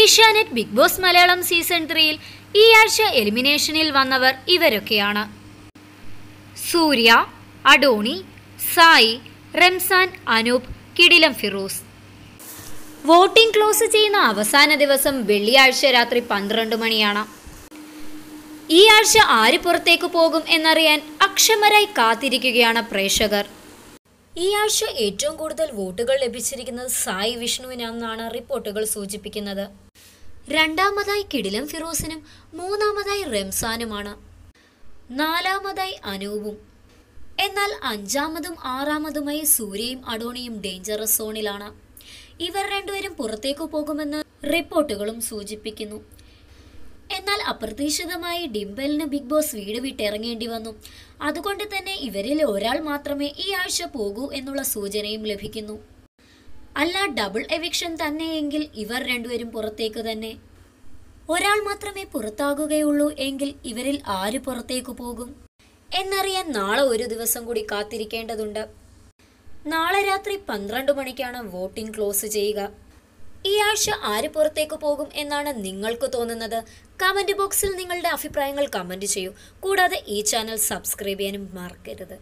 Asianet Bigg Boss Malayalam season ത്രീയിൽ ഈ ആഴ്ച എലിമിനേഷനിൽ വന്നവർ ഇവരൊക്കെയാണ് സൂര്യ അഡോണി സായി റംസാൻ അനൂപ് കിടിലം ഫിറോസ് വോട്ടിംഗ് ക്ലോസ് ചെയ്യുന്ന അവസാന ദിവസം വെള്ളിയാഴ്ച രാത്രി പന്ത്രണ്ട് മണിയാണ് ഈ ആഴ്ച ആര് പുറത്തേക്ക് പോകും എന്നറിയാൻ അക്ഷമരായി കാത്തിരിക്കുകയാണ് പ്രേക്ഷകർ ഈ ആഴ്ച ഏറ്റവും കൂടുതൽ വോട്ടുകൾ ലഭിച്ചിരിക്കുന്നത് സായി വിഷ്ണുവിനാണെന്നാണ് റിപ്പോർട്ടുകൾ സൂചിപ്പിക്കുന്നത് രണ്ടാമതായി കിടിലം ഫിറോസിനും മൂന്നാമതായി റംസാനുമാണ് നാലാമതായി അനൂപും എന്നാൽ അഞ്ചാമതും ആറാമതുമായി സൂര്യയും അഡോണിയും ഡേഞ്ചറസ് സോണിലാണ് ഇവർ രണ്ടുപേരും പുറത്തേക്കു പോകുമെന്ന് റിപ്പോർട്ടുകളും സൂചിപ്പിക്കുന്നു എന്നാൽ അപ്രതീക്ഷിതമായി ഡിംബലിന് ബിഗ് ബോസ് വീട് വിട്ടിറങ്ങേണ്ടി വന്നു അതുകൊണ്ട് തന്നെ ഇവരിൽ ഒരാൾ മാത്രമേ ഈ ആഴ്ച പോകൂ എന്നുള്ള സൂചനയും ലഭിക്കുന്നു അല്ല ഡബിൾ എവിക്ഷൻ തന്നെയെങ്കിൽ ഇവർ രണ്ടുപേരും പുറത്തേക്ക് തന്നെ ഒരാൾ മാത്രമേ പുറത്താകുകയുള്ളൂ എങ്കിൽ ഇവരിൽ ആര് പുറത്തേക്ക് പോകും എന്നറിയാൻ നാളെ ഒരു ദിവസം കൂടി കാത്തിരിക്കേണ്ടതുണ്ട് നാളെ രാത്രി പന്ത്രണ്ട് മണിക്കാണ് വോട്ടിംഗ് ക്ലോസ് ചെയ്യുക ഈ ആഴ്ച ആര് പുറത്തേക്ക് പോകും എന്നാണ് നിങ്ങൾക്ക് തോന്നുന്നത് കമൻറ്റ് ബോക്സിൽ നിങ്ങളുടെ അഭിപ്രായങ്ങൾ കമൻറ്റ് ചെയ്യൂ കൂടാതെ ഈ ചാനൽ സബ്സ്ക്രൈബ് ചെയ്യാനും മറക്കരുത്